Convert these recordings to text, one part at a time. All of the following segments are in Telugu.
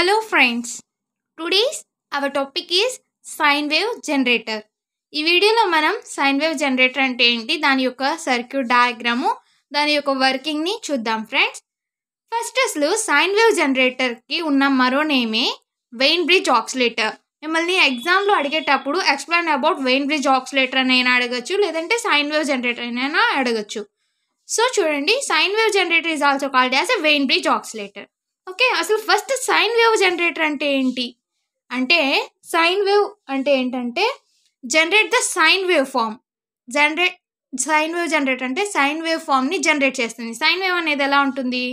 Hello friends today's our topic is sine wave generator ఈ వీడియోలో మనం సైన్ వేవ్ జనరేటర్ అంటే ఏంటి దాని యొక్క సర్క్యూట్ డయాగ్రాము దాని యొక్క వర్కింగ్ని చూద్దాం ఫ్రెండ్స్ ఫస్ట్ అసలు సైన్ వేవ్ జనరేటర్కి ఉన్న మరో నేమే వెయిన్ బ్రిడ్జ్ ఆక్సిలేటర్ మిమ్మల్ని ఎగ్జామ్లో అడిగేటప్పుడు explain about Wien bridge oscillator అయినా అడగచ్చు లేదంటే సైన్ వేవ్ జనరేటర్ అయినా అడగచ్చు సో చూడండి sine wave generator is also called as a Wien bridge oscillator okay అసలు ఫస్ట్ సైన్ వేవ్ జనరేటర్ అంటే ఏంటి అంటే సైన్ వేవ్ అంటే ఏంటంటే generate the sine wave form generate sine wave generator అంటే సైన్ వేవ్ ఫామ్ని జనరేట్ చేస్తుంది సైన్ వేవ్ అనేది ఎలా ఉంటుంది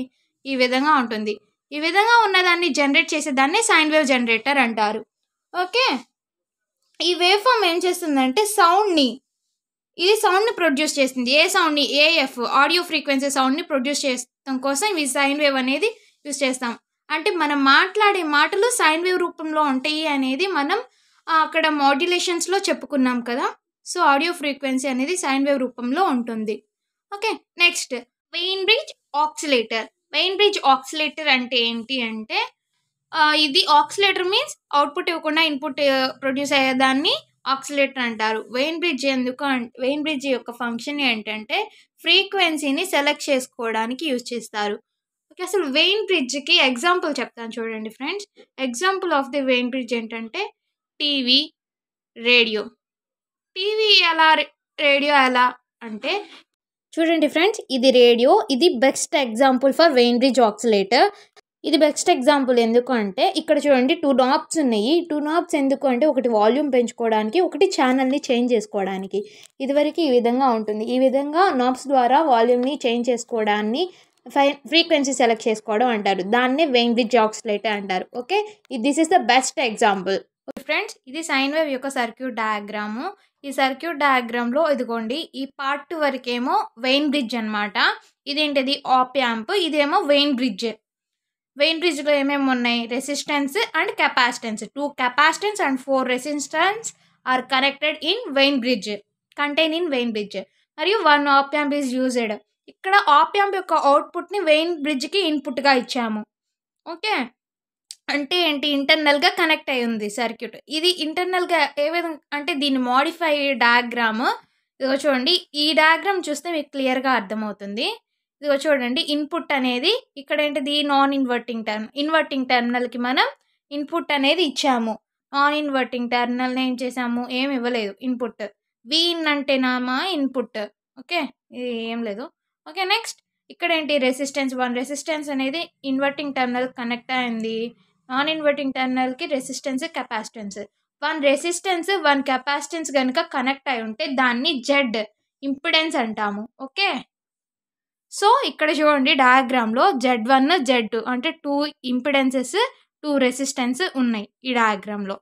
ఈ విధంగా ఉంటుంది ఈ విధంగా ఉన్నదాన్ని జనరేట్ చేసేదాన్ని సైన్ వేవ్ జనరేటర్ అంటారు ఓకే ఈ వేవ్ ఫామ్ ఏం చేస్తుందంటే సౌండ్ని ఇది సౌండ్ని ప్రొడ్యూస్ చేస్తుంది ఏ సౌండ్ని ఏఎఫ్ ఆడియో ఫ్రీక్వెన్సీ సౌండ్ని ప్రొడ్యూస్ చేయడం కోసం ఈ సైన్ వేవ్ అనేది యూజ్ చేస్తాం అంటే మనం మాట్లాడే మాటలు సైన్ వేవ్ రూపంలో ఉంటాయి అనేది మనం అక్కడ మాడ్యులేషన్స్లో చెప్పుకున్నాం కదా సో ఆడియో ఫ్రీక్వెన్సీ అనేది సైన్ వేవ్ రూపంలో ఉంటుంది okay next Wien bridge oscillator Wien bridge oscillator అంటే ఏంటి అంటే ఇది ఆక్సిలేటర్ మీన్స్ అవుట్పుట్ ఇవ్వకుండా ఇన్పుట్ ప్రొడ్యూస్ అయ్యేదాన్ని ఆక్సిలేటర్ అంటారు వెయిన్ బ్రిడ్జ్ ఎందుకు వెయిన్ బ్రిడ్జ్ యొక్క ఫంక్షన్ ఏంటంటే ఫ్రీక్వెన్సీని సెలెక్ట్ చేసుకోవడానికి యూజ్ చేస్తారు ఇక అసలు వెయిన్ బ్రిడ్జ్కి ఎగ్జాంపుల్ చెప్తాను చూడండి friends example of the Wien bridge ఏంటంటే టీవీ రేడియో టీవీ ఎలా రేడియో ఎలా అంటే చూడండి ఫ్రెండ్స్ ఇది రేడియో ఇది best example for Wien bridge oscillator ఇది బెస్ట్ ఎగ్జాంపుల్ ఎందుకు అంటే ఇక్కడ చూడండి టూ నాబ్స్ ఉన్నాయి టూ నాబ్స్ ఎందుకు అంటే ఒకటి వాల్యూమ్ పెంచుకోవడానికి ఒకటి ఛానల్ని చేంజ్ చేసుకోవడానికి ఇదివరకు ఈ విధంగా ఉంటుంది ఈ విధంగా నాబ్స్ ద్వారా వాల్యూమ్ని చేంజ్ చేసుకోవడాన్ని ఫ్రీక్వెన్సీ సెలెక్ట్ చేసుకోవడం అంటారు దాన్నే వెయిన్ బ్రిడ్జ్ ఆక్సిలేటర్ అంటారు okay this is the best example friends ఇది సైన్ వేవ్ యొక్క సర్క్యూట్ డయాగ్రాము ఈ సర్క్యూట్ డయాగ్రామ్లో ఇదిగోండి ఈ పార్ట్ వరకేమో వెయిన్ బ్రిడ్జ్ అనమాట ఇదేంటిది ఆప్ యాంప్ ఇదేమో వెయిన్ బ్రిడ్జ్ వెయిన్ బ్రిడ్జ్లో ఏమేమి ఉన్నాయి resistance and capacitance two capacitance and four resistance are connected in Wien bridge contain in Wien bridge మరియు one op amp is used ఇక్కడ ఆప్యాంప్ యొక్క అవుట్పుట్ని వెయిన్ బ్రిడ్జ్కి ఇన్పుట్గా ఇచ్చాము ఓకే అంటే ఏంటి ఇంటర్నల్గా కనెక్ట్ అయి ఉంది సర్క్యూట్ ఇది ఇంటర్నల్గా ఏ విధంగా అంటే దీన్ని మోడిఫై డయాగ్రామ్ ఇదిగో చూడండి ఈ డయాగ్రామ్ చూస్తే మీకు క్లియర్గా అర్థమవుతుంది ఇదిగో చూడండి ఇన్పుట్ అనేది ఇక్కడ ఏంటిది నాన్ ఇన్వర్టింగ్ టర్మ్ ఇన్వర్టింగ్ టెర్మినల్కి మనం ఇన్పుట్ అనేది ఇచ్చాము నాన్ ఇన్వర్టింగ్ టెర్మినల్ని ఏం చేసాము ఏం ఇవ్వలేదు ఇన్పుట్ వీన్ అంటేనామా ఇన్పుట్ ఓకే ఇది ఏం లేదు ఓకే నెక్స్ట్ ఇక్కడ ఏంటి రెసిస్టెన్స్ వన్ రెసిస్టెన్స్ అనేది ఇన్వర్టింగ్ టర్మినల్ కనెక్ట్ అయింది నాన్ ఇన్వర్టింగ్ టర్మినల్కి resistance capacitance one resistance one capacitance కనుక కనెక్ట్ అయి ఉంటే దాన్ని జెడ్ ఇంపిడెన్స్ అంటాము ఓకే సో ఇక్కడ చూడండి డయాగ్రామ్లో జెడ్ వన్ జెడ్ టూ అంటే టూ ఇంపిడెన్సెస్ టూ రెసిస్టెన్స్ ఉన్నాయి ఈ డయాగ్రామ్లో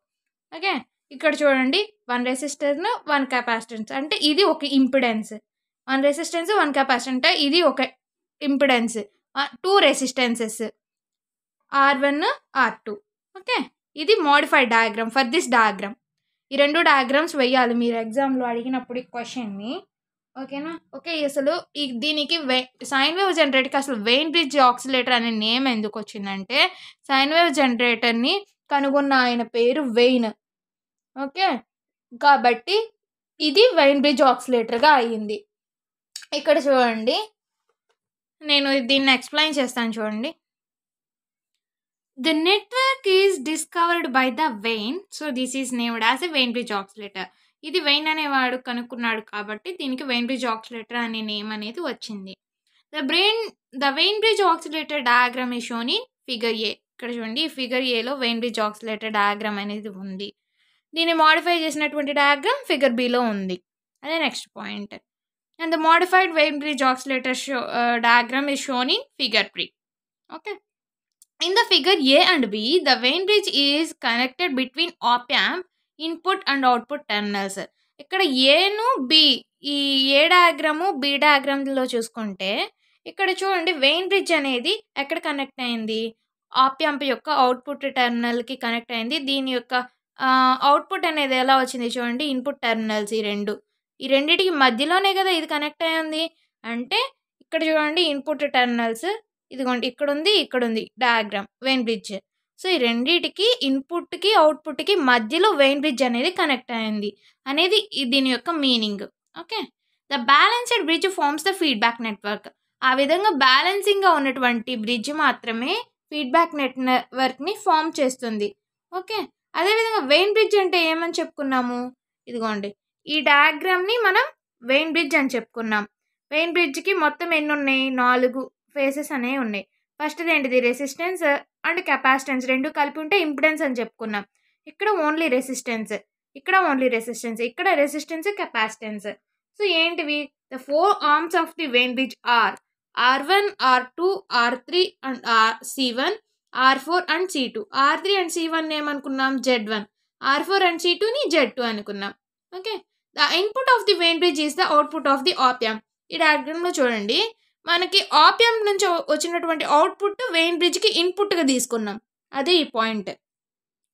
ఓకే ఇక్కడ చూడండి వన్ రెసిస్టెన్స్ వన్ కెపాసిటెన్స్ అంటే ఇది ఒక impedance one resistance one capacitor అంటే ఇది ఒక impedance two resistances R one R two okay ఇది modified diagram for this diagram ఈ రెండు డయాగ్రామ్స్ వెయ్యాలి మీరు ఎగ్జామ్లో అడిగినప్పుడు ఈ క్వశ్చన్ని ఓకేనా ఓకే అసలు ఈ దీనికి వే సైన్ వేవ్ జనరేటర్కి అసలు వెయిన్ బ్రిడ్జ్ ఆక్సిలేటర్ అనే నేమ్ ఎందుకు వచ్చిందంటే సైన్ వేవ్ జనరేటర్ని కనుగొన్న ఆయన పేరు వెయిన్ ఓకే కాబట్టి ఇది వెయిన్ బ్రిడ్జ్ ఆక్సిలేటర్గా అయ్యింది ఇక్కడ చూడండి నేను దీన్ని ఎక్స్ప్లెయిన్ చేస్తాను చూడండి the network is discovered by the Wien so this is named as a Wien bridge oscillator ఇది వెయిన్ అనేవాడు కనుక్కున్నాడు కాబట్టి దీనికి వెయిన్ బ్రిడ్జ్ ఆక్సిలేటర్ అనే నేమ్ అనేది వచ్చింది the brain the Wien bridge oscillator diagram ఈ షోని ఫిగర్ ఏ ఇక్కడ చూడండి ఈ ఫిగర్ ఏలో వెయిన్ బ్రిడ్జ్ ఆక్సిలేటర్ డయాగ్రామ్ అనేది ఉంది దీన్ని మాడిఫై చేసినటువంటి డయాగ్రామ్ ఫిగర్ బిలో ఉంది అదే next point and the modified Weybridge oscillator show, uh, diagram is shown in figure 3. Okay. In the figure A and B, the Weybridge is connected between op amp input and output terminals. ఇక్కడ ఏను బి ఈ ఏ డయాగ్రాము బి డయాగ్రామ్లో చూసుకుంటే ఇక్కడ చూడండి వెయిన్ బ్రిడ్జ్ అనేది ఎక్కడ కనెక్ట్ అయింది ఆప్యాంప్ యొక్క అవుట్పుట్ టెర్మినల్కి కనెక్ట్ అయింది దీని యొక్క అవుట్పుట్ అనేది ఎలా వచ్చింది చూడండి ఇన్పుట్ టెర్మినల్స్ ఈ రెండు ఈ రెండిటికి మధ్యలోనే కదా ఇది కనెక్ట్ అయ్యింది అంటే ఇక్కడ చూడండి ఇన్పుట్ టెర్మినల్స్ ఇదిగోండి ఇక్కడ ఉంది ఇక్కడ ఉంది డయాగ్రామ్ వెయిన్ బ్రిడ్జ్ సో ఈ రెండిటికి ఇన్పుట్కి అవుట్పుట్కి మధ్యలో వెయిన్ బ్రిడ్జ్ అనేది కనెక్ట్ అయింది అనేది దీని యొక్క meaning okay the balanced bridge forms the feedback network ఆ విధంగా బ్యాలెన్సింగ్గా ఉన్నటువంటి బ్రిడ్జ్ మాత్రమే ఫీడ్బ్యాక్ నెట్వర్క్ని ఫామ్ చేస్తుంది ఓకే అదేవిధంగా వెయిన్ బ్రిడ్జ్ అంటే ఏమని చెప్పుకున్నాము ఇదిగోండి ఈ డయాగ్రామ్ని మనం వెయిన్ బ్రిడ్జ్ అని చెప్పుకున్నాం వెయిన్ బ్రిడ్జ్కి మొత్తం ఎన్ని ఉన్నాయి నాలుగు ఫేసెస్ అనేవి ఉన్నాయి ఫస్ట్ ఏంటిది రెసిస్టెన్స్ అండ్ కెపాసిటెన్స్ రెండు కలిపి ఉంటే ఇంపిడెన్స్ అని చెప్పుకున్నాం ఇక్కడ ఓన్లీ రెసిస్టెన్స్ ఇక్కడ ఓన్లీ రెసిస్టెన్స్ ఇక్కడ రెసిస్టెన్స్ కెపాసిటెన్స్ సో ఏంటివి the four arms of the Wien bridge are R one R two R three and R C one R four and C two R three and C one ఏమనుకున్నాం Z one R four and C టూని జెడ్ టూ అనుకున్నాం okay the input of the Wien bridge is the output of the op amp ఈ డయాగ్రామ్లో చూడండి మనకి ఆప్యామ్ నుంచి వచ్చినటువంటి అవుట్పుట్ వెయిన్ బ్రిడ్జ్కి ఇన్పుట్గా తీసుకున్నాం అదే ఈ point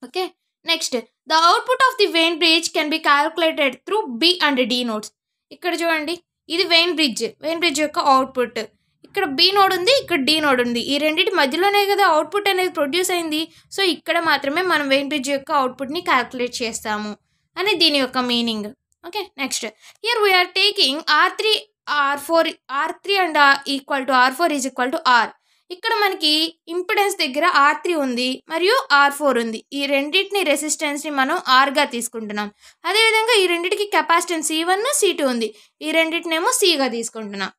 okay next the output of the Wien bridge can be calculated through B and D nodes ఇక్కడ చూడండి ఇది వెయిన్ బ్రిడ్జ్ వెయిన్ బ్రిడ్జ్ యొక్క అవుట్పుట్ ఇక్కడ బి నోడ్ ఉంది ఇక్కడ డి నోడ్ ఉంది ఈ రెండింటి మధ్యలోనే కదా అవుట్పుట్ అనేది ప్రొడ్యూస్ అయింది సో ఇక్కడ మాత్రమే మనం వెయిన్ బ్రిడ్జ్ యొక్క అవుట్పుట్ని క్యాల్కులేట్ చేస్తాము అని దీని యొక్క meaning okay next okay next taking R three R four R three and equal to R four is equal to R ఇక్కడ మనకి ఇంపిడెన్స్ దగ్గర ఆర్ త్రీ ఉంది మరియు ఆర్ ఫోర్ ఉంది ఈ రెండింటిని రెసిస్టెన్స్ని మనం ఆర్గా తీసుకుంటున్నాం అదేవిధంగా ఈ రెండింటికి capacitance C one C two ఉంది ఈ రెండింటినేమో సిగా తీసుకుంటున్నాం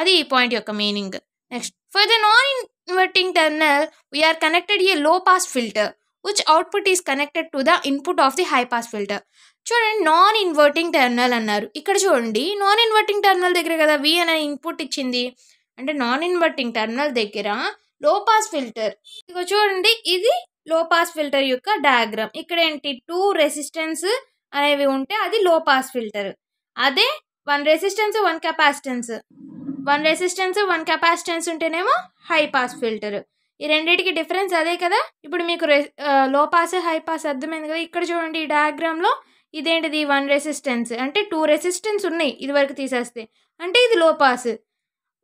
అది ఈ పాయింట్ యొక్క meaning next for the non inverting terminal we're connected a low pass filter which output is connected to the input of the high pass filter చూడండి నాన్ ఇన్వర్టింగ్ టెర్మినల్ అన్నారు ఇక్కడ చూడండి నాన్ ఇన్వర్టింగ్ టెర్మినల్ దగ్గర కదా వి అనే ఇన్పుట్ ఇచ్చింది అంటే నాన్ ఇన్వర్టింగ్ టెర్మినల్ దగ్గర లో పాస్ ఫిల్టర్ ఇక చూడండి ఇది లో పాస్ ఫిల్టర్ యొక్క డయాగ్రామ్ ఇక్కడ ఏంటి టూ రెసిస్టెన్స్ అనేవి ఉంటే అది లో పాస్ ఫిల్టర్ అదే one resistance one capacitance one resistance one capacitance ఉంటేనేమో హై పాస్ ఫిల్టర్ ఈ రెండింటికి డిఫరెన్స్ అదే కదా ఇప్పుడు మీకు లో పాస్ హై పాస్ అర్థమైంది కదా ఇక్కడ చూడండి ఈ డయాగ్రామ్లో ఇదేంటిది వన్ రెసిస్టెన్స్ అంటే టూ రెసిస్టెన్స్ ఉన్నాయి ఇది వరకు తీసేస్తే అంటే ఇది low pass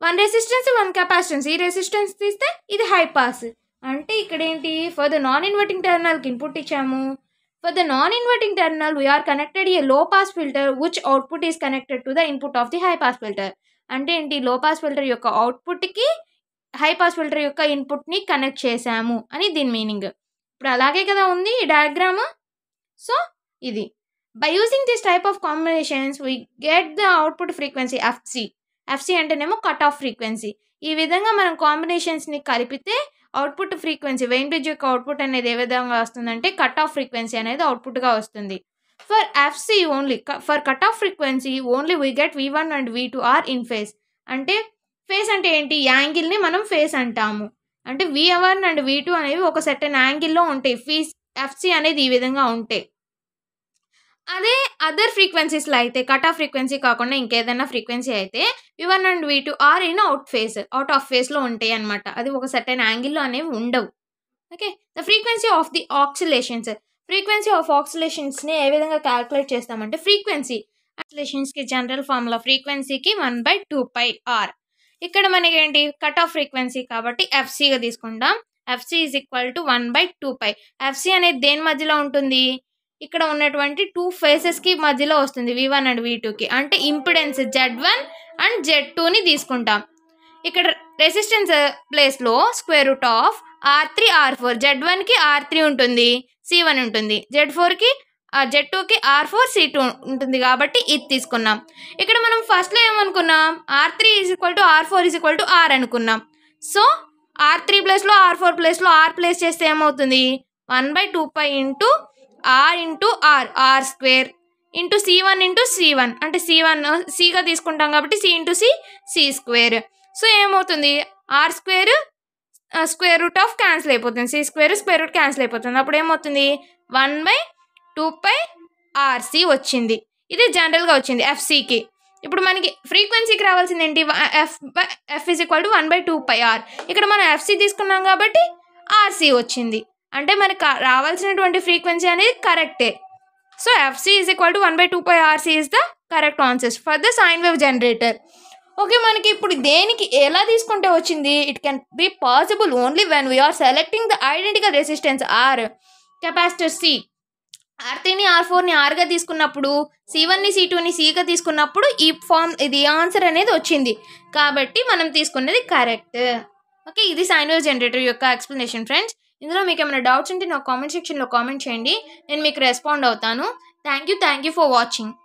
one resistance one capacitance ఈ రెసిస్టెన్స్ తీస్తే ఇది హై పాస్ అంటే ఇక్కడ ఏంటి ఫర్ ద నాన్ ఇన్వర్టింగ్ టెర్నల్కి ఇన్పుట్ ఇచ్చాము for the non inverting terminal we're connected a low pass filter which output is connected to the input of the high pass filter అంటే ఏంటి లో పాస్ ఫిల్టర్ యొక్క అవుట్పుట్కి పాస్ ఫిల్టర్ యొక్క ఇన్పుట్ని కనెక్ట్ చేశాము అని దీని మీనింగ్ ఇప్పుడు అలాగే కదా ఉంది ఈ డయాగ్రామ్ సో ఇది by using this type of combinations we get the output frequency FC FC అంటేనేమో కట్ ఆఫ్ ఫ్రీక్వెన్సీ ఈ విధంగా మనం కాంబినేషన్స్ని కలిపితే అవుట్పుట్ ఫ్రీక్వెన్సీ వెయిన్ బ్రిడ్జ్ యొక్క అవుట్పుట్ అనేది ఏ విధంగా వస్తుందంటే కట్ ఆఫ్ ఫ్రీక్వెన్సీ అనేది అవుట్పుట్గా వస్తుంది for FC only for cut off frequency only we get V one and V two are in phase అంటే ఫేస్ అంటే ఏంటి యాంగిల్ని మనం ఫేస్ అంటాము అంటే వి అవర్ అండ్ వి టూ అనేవి ఒక సెటన్ యాంగిల్లో ఉంటాయి ఫీస్ ఎఫ్సి అనేది ఈ విధంగా ఉంటాయి అదే అదర్ ఫ్రీక్వెన్సీస్లో అయితే కట్ ఆఫ్ ఫ్రీక్వెన్సీ కాకుండా ఇంకేదైనా ఫ్రీక్వెన్సీ అయితే V one and V two are in out phase out of ఫేస్లో ఉంటాయి అనమాట అది ఒక సెటన్ యాంగిల్లో అనేవి ఉండవు okay the frequency of the oscillations frequency of ఆక్సిలేషన్స్ని ఏ విధంగా క్యాల్కులేట్ చేస్తామంటే ఫ్రీక్వెన్సీ ఆక్సిలేషన్స్కి జనరల్ ఫార్ములా ఫ్రీక్వెన్సీకి one by two pi R ఇక్కడ మనకి ఏంటి కట్ ఆఫ్ ఫ్రీక్వెన్సీ కాబట్టి ఎఫ్సీగా తీసుకుంటాం FC is equal to one by two pi FC అనేది దేని మధ్యలో ఉంటుంది ఇక్కడ ఉన్నటువంటి టూ ఫేసెస్కి మధ్యలో వస్తుంది వి వన్ అండ్ వి టూకి అంటే impedance Z one and Z టూని తీసుకుంటాం ఇక్కడ రెసిస్టెన్స్ ప్లేస్లో square root of R three R four Z వన్కి ఆర్ త్రీ ఉంటుంది సి వన్ ఉంటుంది జెడ్ ఫోర్కి ఆ జెడ్ టూకి ఆర్ ఫోర్ సి టూ ఉంటుంది కాబట్టి ఇది తీసుకున్నాం ఇక్కడ మనం ఫస్ట్లో ఏమనుకున్నాం R three is equal to R four is equal to R అనుకున్నాం సో ఆర్ త్రీ ప్లేస్లో ఆర్ ఫోర్ ప్లేస్లో ఆర్ ప్లేస్ చేస్తే ఏమవుతుంది one by two pi into R into R R square into C one into C one అంటే సి వన్ సిగా తీసుకుంటాం కాబట్టి C into C C square so ఏమవుతుంది R square square root of cancel అయిపోతుంది C square square root cancel అయిపోతుంది అప్పుడు ఏమవుతుంది one by two pi RC వచ్చింది ఇది జనరల్గా వచ్చింది ఎఫ్సికి ఇప్పుడు మనకి ఫ్రీక్వెన్సీకి రావాల్సింది ఏంటి F by F is equal to one by two pi R ఇక్కడ మనం ఎఫ్సి తీసుకున్నాం కాబట్టి ఆర్సి వచ్చింది అంటే మనకి రావాల్సినటువంటి ఫ్రీక్వెన్సీ అనేది కరెక్టే so FC is equal to one by two pi RC is the correct answers for the sine wave generator okay మనకి ఇప్పుడు దేనికి ఎలా తీసుకుంటే వచ్చింది it can be possible only when we're selecting the identical resistance R capacitor C R త్రీని ఆర్ ఫోర్ని ఆర్గా తీసుకున్నప్పుడు సి వన్ని సి టూని సిగా తీసుకున్నప్పుడు ఈ ఫామ్ ఇది ఆన్సర్ అనేది వచ్చింది కాబట్టి మనం తీసుకున్నది కరెక్ట్ ఓకే ఇది సైన్ జనరేటర్ యొక్క ఎక్స్ప్లెనేషన్ ఫ్రెండ్స్ ఇందులో మీకు ఏమైనా డౌట్స్ ఉంటే నాకు కామెంట్ సెక్షన్లో కామెంట్ చేయండి నేను మీకు రెస్పాండ్ అవుతాను thank you thank you for watching